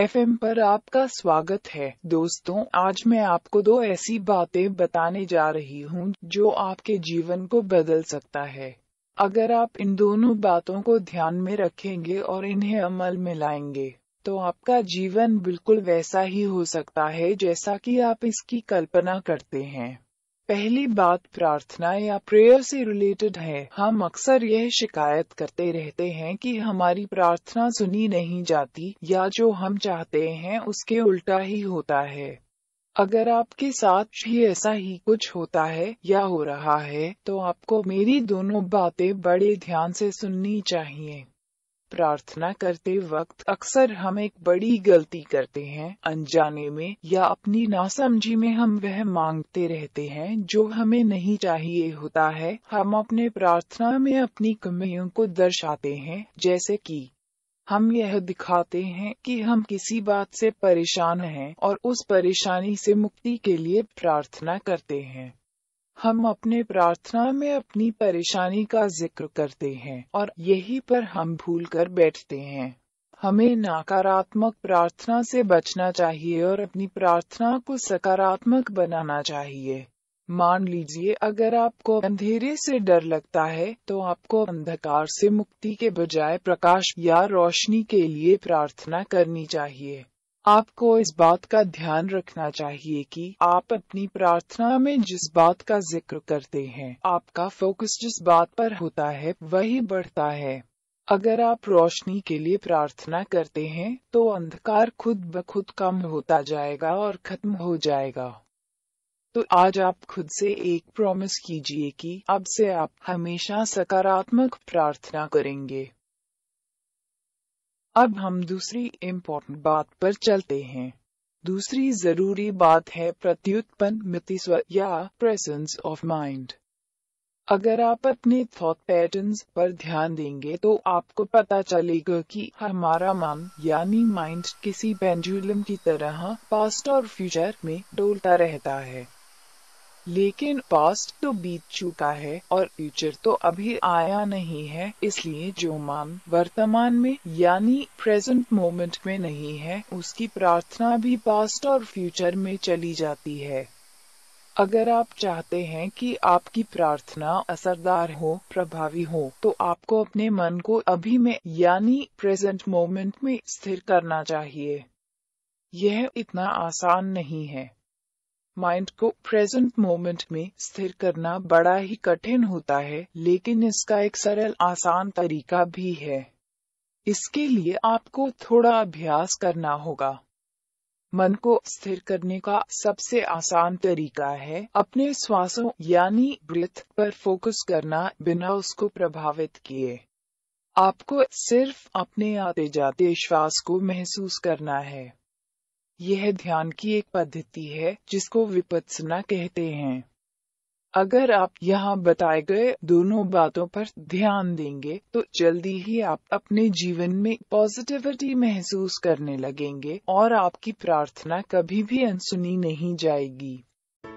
F M पर आपका स्वागत है दोस्तों आज मैं आपको दो ऐसी बातें बताने जा रही हूँ जो आपके जीवन को बदल सकता है अगर आप इन दोनों बातों को ध्यान में रखेंगे और इन्हें अमल में लाएंगे तो आपका जीवन बिल्कुल वैसा ही हो सकता है जैसा कि आप इसकी कल्पना करते हैं पहली बात प्रार्थना या प्रेयर से रिलेटेड है हम अक्सर यह शिकायत करते रहते हैं कि हमारी प्रार्थना सुनी नहीं जाती या जो हम चाहते हैं उसके उल्टा ही होता है अगर आपके साथ भी ऐसा ही कुछ होता है या हो रहा है तो आपको मेरी दोनों बातें बड़े ध्यान से सुननी चाहिए प्रार्थना करते वक्त अक्सर हम एक बड़ी गलती करते हैं अनजाने में या अपनी नासमझी में हम वह मांगते रहते हैं जो हमें नहीं चाहिए होता है हम अपने प्रार्थना में अपनी कमियों को दर्शाते हैं जैसे कि हम यह दिखाते हैं कि हम किसी बात से परेशान हैं और उस परेशानी से मुक्ति के लिए प्रार्थना करते हैं हम अपने प्रार्थना में अपनी परेशानी का जिक्र करते हैं और यही पर हम भूल कर बैठते हैं हमें नकारात्मक प्रार्थना से बचना चाहिए और अपनी प्रार्थना को सकारात्मक बनाना चाहिए मान लीजिए अगर आपको अंधेरे से डर लगता है तो आपको अंधकार से मुक्ति के बजाय प्रकाश या रोशनी के लिए प्रार्थना करनी चाहिए आपको इस बात का ध्यान रखना चाहिए कि आप अपनी प्रार्थना में जिस बात का जिक्र करते हैं आपका फोकस जिस बात पर होता है वही बढ़ता है अगर आप रोशनी के लिए प्रार्थना करते हैं तो अंधकार खुद ब खुद कम होता जाएगा और खत्म हो जाएगा तो आज आप खुद से एक प्रॉमिस कीजिए कि अब से आप हमेशा सकारात्मक प्रार्थना करेंगे अब हम दूसरी इम्पोर्टेंट बात पर चलते हैं दूसरी जरूरी बात है प्रत्युत्पन्न स्व या प्रेजेंस ऑफ माइंड अगर आप अपने थॉट पैटर्न्स पर ध्यान देंगे तो आपको पता चलेगा कि हमारा मन यानी माइंड किसी पेंडुलम की तरह पास्ट और फ्यूचर में डोलता रहता है लेकिन पास्ट तो बीत चुका है और फ्यूचर तो अभी आया नहीं है इसलिए जो मान वर्तमान में यानी प्रेजेंट मोमेंट में नहीं है उसकी प्रार्थना भी पास्ट और फ्यूचर में चली जाती है अगर आप चाहते हैं कि आपकी प्रार्थना असरदार हो प्रभावी हो तो आपको अपने मन को अभी में यानी प्रेजेंट मोमेंट में स्थिर करना चाहिए यह इतना आसान नहीं है माइंड को प्रेजेंट मोमेंट में स्थिर करना बड़ा ही कठिन होता है लेकिन इसका एक सरल आसान तरीका भी है इसके लिए आपको थोड़ा अभ्यास करना होगा मन को स्थिर करने का सबसे आसान तरीका है अपने श्वासों यानी ब्रेथ पर फोकस करना बिना उसको प्रभावित किए आपको सिर्फ अपने आते जाते श्वास को महसूस करना है यह ध्यान की एक पद्धति है जिसको विपत्सना कहते हैं अगर आप यहाँ बताए गए दोनों बातों पर ध्यान देंगे तो जल्दी ही आप अपने जीवन में पॉजिटिविटी महसूस करने लगेंगे और आपकी प्रार्थना कभी भी अनसुनी नहीं जाएगी